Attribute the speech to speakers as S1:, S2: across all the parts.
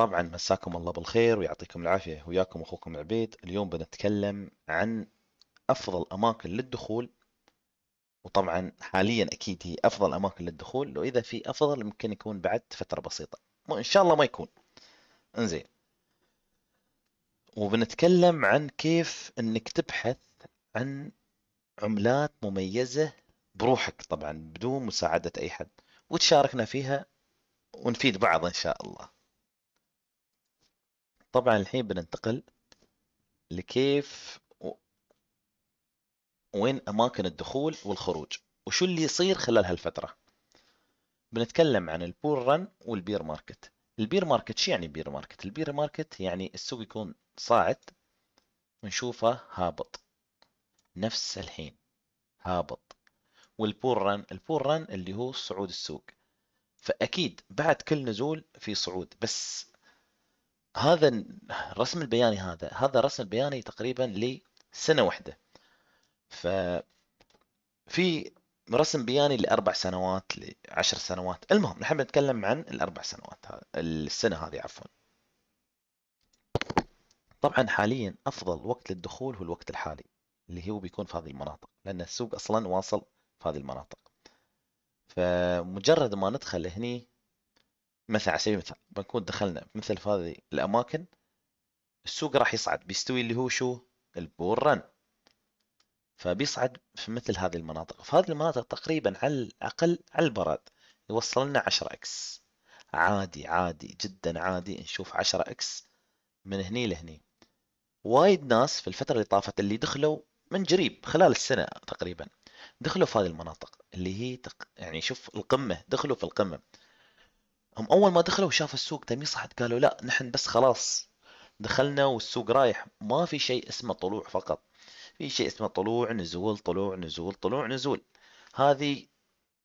S1: طبعا مساكم الله بالخير ويعطيكم العافية وياكم أخوكم عبيد اليوم بنتكلم عن أفضل أماكن للدخول وطبعا حاليا أكيد هي أفضل أماكن للدخول وإذا في أفضل ممكن يكون بعد فترة بسيطة إن شاء الله ما يكون انزين وبنتكلم عن كيف أنك تبحث عن عملات مميزة بروحك طبعا بدون مساعدة أي حد وتشاركنا فيها ونفيد بعض إن شاء الله طبعا الحين بننتقل لكيف و... وين أماكن الدخول والخروج وشو اللي يصير خلال هالفترة بنتكلم عن البور رن والبير ماركت البير ماركت شو يعني بير ماركت البير ماركت يعني السوق يكون صاعد ونشوفه هابط نفس الحين هابط والبور رن البور رن اللي هو صعود السوق فأكيد بعد كل نزول في صعود بس هذا الرسم البياني هذا هذا رسم بياني تقريبا لسنة واحدة في رسم بياني لأربع سنوات لعشر سنوات المهم نحن نتكلم عن الأربع سنوات السنة هذه عفوا طبعا حاليا أفضل وقت للدخول هو الوقت الحالي اللي هو بيكون في هذه المناطق لأن السوق أصلا واصل في هذه المناطق فمجرد ما ندخل هني مثلا على سبيل المثال بنكون دخلنا مثل في هذه الاماكن السوق راح يصعد بيستوي اللي هو شو البول رن فبيصعد في مثل هذه المناطق في هذه المناطق تقريبا على الاقل على البراد يوصل لنا 10 اكس عادي عادي جدا عادي نشوف 10 اكس من هني لهني وايد ناس في الفترة اللي طافت اللي دخلوا من قريب خلال السنة تقريبا دخلوا في هذه المناطق اللي هي تق... يعني شوف القمة دخلوا في القمة هم اول ما دخلوا شافوا السوق تم يصعد قالوا لا نحن بس خلاص دخلنا والسوق رايح ما في شيء اسمه طلوع فقط في شيء اسمه طلوع نزول طلوع نزول طلوع نزول هذه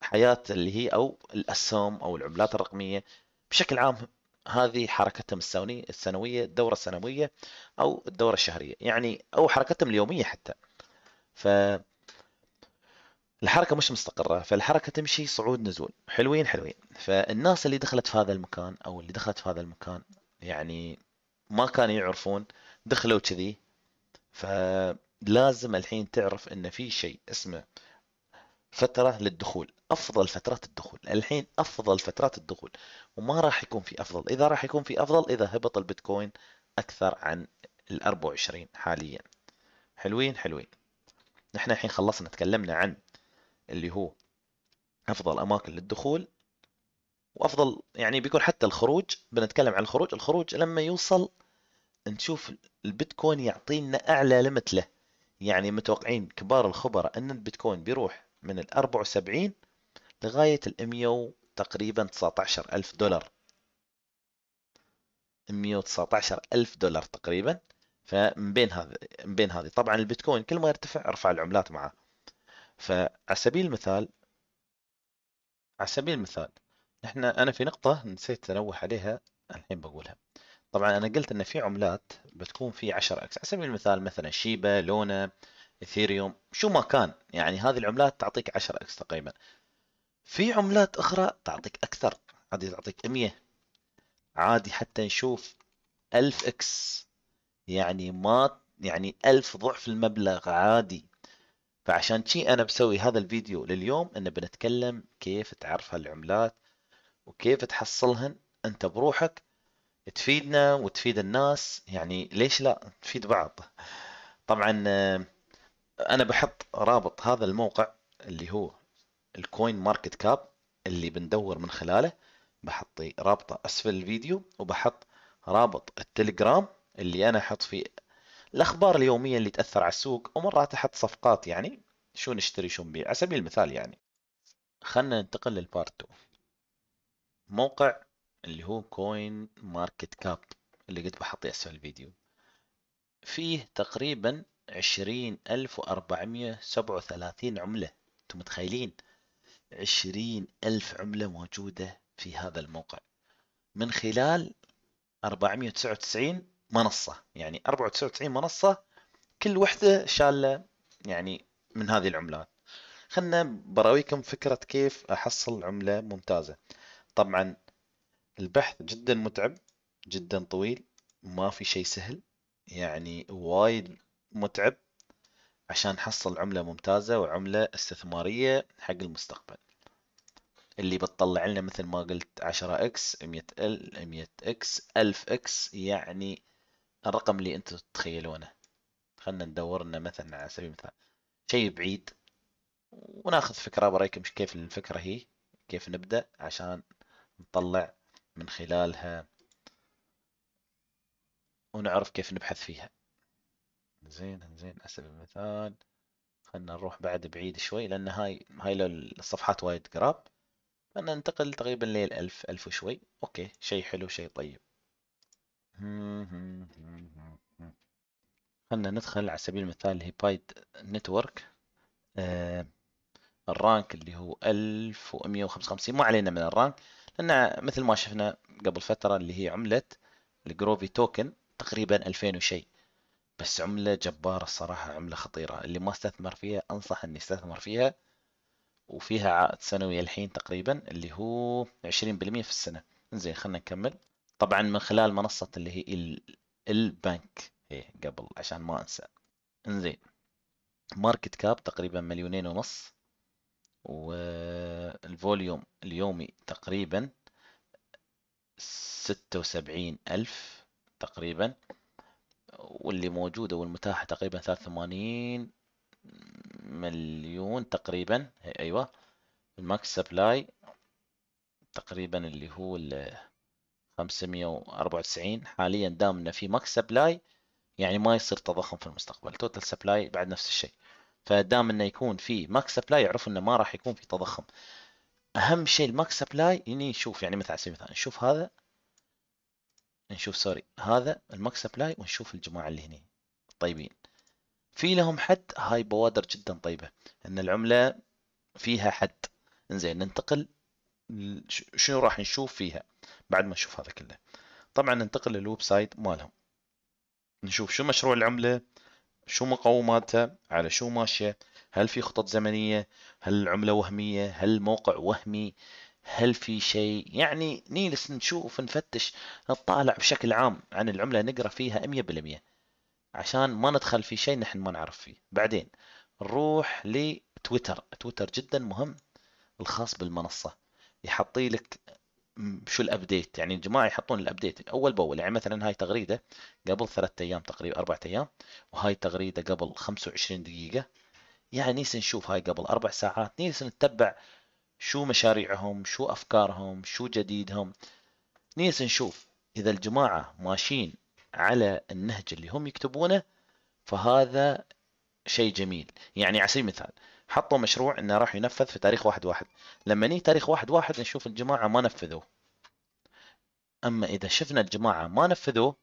S1: حياة اللي هي او الاسهم او العملات الرقمية بشكل عام هذه حركتهم السنوية السنوية الدورة السنوية او الدورة الشهرية يعني او حركتهم اليومية حتى ف الحركة مش مستقرة فالحركة تمشي صعود نزول حلوين حلوين فالناس اللي دخلت في هذا المكان أو اللي دخلت في هذا المكان يعني ما كانوا يعرفون دخلوا كذي فلازم الحين تعرف ان في شيء اسمه فترة للدخول أفضل فترات الدخول الحين أفضل فترات الدخول وما راح يكون في أفضل إذا راح يكون في أفضل إذا هبط البيتكوين أكثر عن ال 24 حاليا حلوين حلوين نحن الحين خلصنا تكلمنا عن اللي هو افضل اماكن للدخول وافضل يعني بيكون حتى الخروج بنتكلم عن الخروج الخروج لما يوصل نشوف البيتكوين يعطينا اعلى لمت له يعني متوقعين كبار الخبراء ان البيتكوين بيروح من ال 74 لغايه ال 100 تقريبا 19 ألف دولار 119 ألف دولار تقريبا فمن بين هذا من بين هذه طبعا البيتكوين كل ما يرتفع ارفع العملات معه فعلى سبيل المثال على سبيل المثال نحن أنا في نقطة نسيت تنوه عليها الحين بقولها طبعا أنا قلت أن في عملات بتكون في 10 أكس على سبيل المثال مثلا شيبا لونا إثيريوم شو ما كان يعني هذه العملات تعطيك 10 أكس تقريبا في عملات أخرى تعطيك أكثر عادي تعطيك 100 عادي حتى نشوف 1000 أكس يعني ما يعني 1000 ضعف المبلغ عادي فعشان شي انا بسوي هذا الفيديو لليوم ان بنتكلم كيف تعرف هالعملات وكيف تحصلهن انت بروحك تفيدنا وتفيد الناس يعني ليش لا تفيد بعض طبعا آه، انا بحط رابط هذا الموقع اللي هو الكوين ماركت كاب اللي بندور من خلاله بحط رابطه اسفل الفيديو وبحط رابط التليجرام اللي انا احط فيه الاخبار اليوميه اللي تاثر على السوق ومرات احط صفقات يعني شو نشتري شو نبيع على سبيل المثال يعني خلنا ننتقل للبارت 2 موقع اللي هو كوين ماركت كاب اللي قد بحطيه اسفل الفيديو فيه تقريبا 20437 عملة انتم متخيلين 20000 عملة موجودة في هذا الموقع من خلال 499 منصه يعني 94 منصه كل وحده شاله يعني من هذه العملات خلنا براويكم فكره كيف احصل عمله ممتازه طبعا البحث جدا متعب جدا طويل ما في شيء سهل يعني وايد متعب عشان حصل عملة ممتازة وعملة استثمارية حق المستقبل اللي بتطلع لنا مثل ما قلت 10 اكس 100 ال 100 اكس 1000 اكس يعني الرقم اللي انتم تتخيلونه خلنا ندور لنا مثلا على سبيل المثال شيء بعيد وناخذ فكرة برايكم كيف الفكرة هي كيف نبدأ عشان نطلع من خلالها ونعرف كيف نبحث فيها زين زين على سبيل المثال خلنا نروح بعد بعيد شوي لأن هاي هاي الصفحات وايد قراب خلنا ننتقل تقريبا للألف ألف وشوي أوكي شيء حلو شيء طيب خلنا ندخل على سبيل المثال هيبايد نتورك آه، الرانك اللي هو 1155 ما علينا من الرانك لان مثل ما شفنا قبل فتره اللي هي عمله الجروفي توكن تقريبا 2000 وشيء بس عمله جباره الصراحه عمله خطيره اللي ما استثمر فيها انصح ان يستثمر فيها وفيها عائد سنوي الحين تقريبا اللي هو 20% في السنه زين خلينا نكمل طبعا من خلال منصة اللي هي البنك هي إيه، قبل عشان ما انسى انزين ماركت كاب تقريبا مليونين ونص والفوليوم اليومي تقريبا ستة وسبعين ألف تقريبا واللي موجودة والمتاحة تقريبا ثلاثة وثمانين مليون تقريبا إيه، أيوة الماكس سبلاي تقريبا اللي هو 594 حاليا دام انه في ماكس سبلاي يعني ما يصير تضخم في المستقبل توتال سبلاي بعد نفس الشيء فدام انه يكون في ماكس سبلاي يعرف انه ما راح يكون في تضخم اهم شيء الماكس سبلاي اني نشوف يعني مثلا على سبيل المثال نشوف هذا نشوف سوري هذا الماكس سبلاي ونشوف الجماعه اللي هني طيبين في لهم حد هاي بوادر جدا طيبه ان العمله فيها حد انزين ننتقل شنو راح نشوف فيها بعد ما نشوف هذا كله طبعا ننتقل للويب سايت مالهم نشوف شو مشروع العملة شو مقوماتها على شو ماشية هل في خطط زمنية هل العملة وهمية هل الموقع وهمي هل في شيء يعني نيلس نشوف نفتش نطالع بشكل عام عن العملة نقرأ فيها 100% عشان ما ندخل في شيء نحن ما نعرف فيه بعدين نروح لتويتر تويتر جدا مهم الخاص بالمنصة يحطي لك شو الابديت يعني الجماعه يحطون الابديت اول باول يعني مثلا هاي تغريده قبل ثلاثة ايام تقريبا اربع ايام وهاي تغريده قبل 25 دقيقه يعني نيس نشوف هاي قبل اربع ساعات نيس نتبع شو مشاريعهم شو افكارهم شو جديدهم نيس نشوف اذا الجماعه ماشيين على النهج اللي هم يكتبونه فهذا شيء جميل يعني على سبيل المثال حطوا مشروع انه راح ينفذ في تاريخ واحد واحد لما نيجي تاريخ واحد واحد نشوف الجماعة ما نفذوه اما اذا شفنا الجماعة ما نفذوه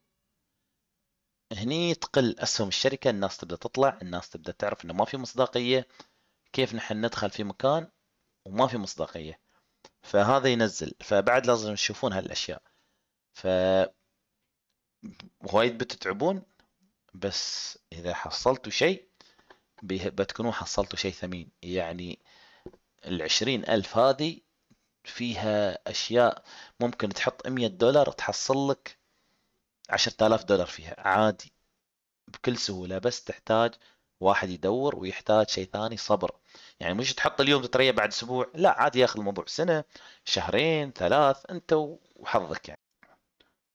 S1: هني تقل اسهم الشركة الناس تبدأ تطلع الناس تبدأ تعرف انه ما في مصداقية كيف نحن ندخل في مكان وما في مصداقية فهذا ينزل فبعد لازم تشوفون هالاشياء ف وايد بتتعبون بس اذا حصلتوا شيء بتكونوا حصلتوا شيء ثمين يعني ال ألف هذه فيها أشياء ممكن تحط 100 دولار تحصل لك 10000 دولار فيها عادي بكل سهولة بس تحتاج واحد يدور ويحتاج شيء ثاني صبر يعني مش تحط اليوم تتريا بعد اسبوع لا عادي ياخذ الموضوع سنه شهرين ثلاث انت وحظك يعني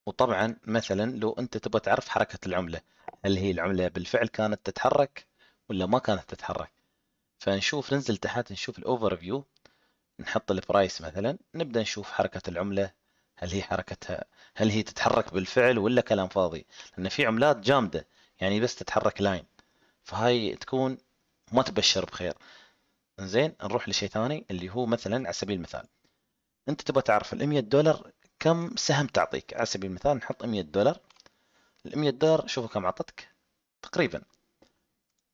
S1: وطبعا مثلا لو انت تبغى تعرف حركه العمله هل هي العمله بالفعل كانت تتحرك ولا ما كانت تتحرك فنشوف ننزل تحت نشوف الاوفر فيو نحط البرايس مثلا نبدا نشوف حركه العمله هل هي حركتها هل هي تتحرك بالفعل ولا كلام فاضي لان في عملات جامده يعني بس تتحرك لاين فهاي تكون ما تبشر بخير زين نروح لشيء ثاني اللي هو مثلا على سبيل المثال انت تبغى تعرف ال 100 دولار كم سهم تعطيك على سبيل المثال نحط 100 دولار ال 100 دولار شوفوا كم عطتك تقريبا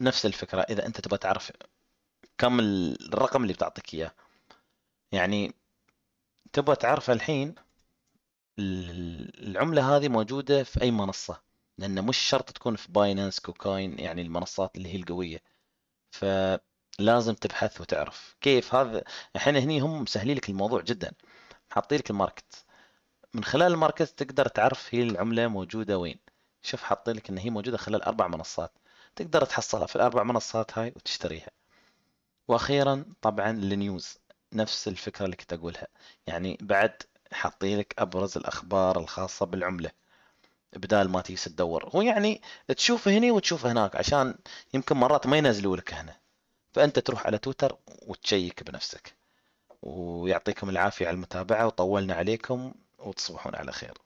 S1: نفس الفكره اذا انت تبغى تعرف كم الرقم اللي بتعطيك اياه يعني تبغى تعرف الحين العمله هذه موجوده في اي منصه لان مش شرط تكون في باينانس كوكاين يعني المنصات اللي هي القويه فلازم تبحث وتعرف كيف هذا الحين هني هم مسهلين لك الموضوع جدا حاطين لك الماركت من خلال الماركت تقدر تعرف هي العمله موجوده وين شوف حاطين لك ان هي موجوده خلال اربع منصات تقدر تحصلها في الاربع منصات هاي وتشتريها واخيرا طبعا النيوز نفس الفكره اللي كنت اقولها يعني بعد حاطين لك ابرز الاخبار الخاصه بالعمله بدال ما تجلس تدور هو يعني تشوف هني وتشوف هناك عشان يمكن مرات ما ينزلوا لك هنا فانت تروح على تويتر وتشيك بنفسك ويعطيكم العافيه على المتابعه وطولنا عليكم وتصبحون على خير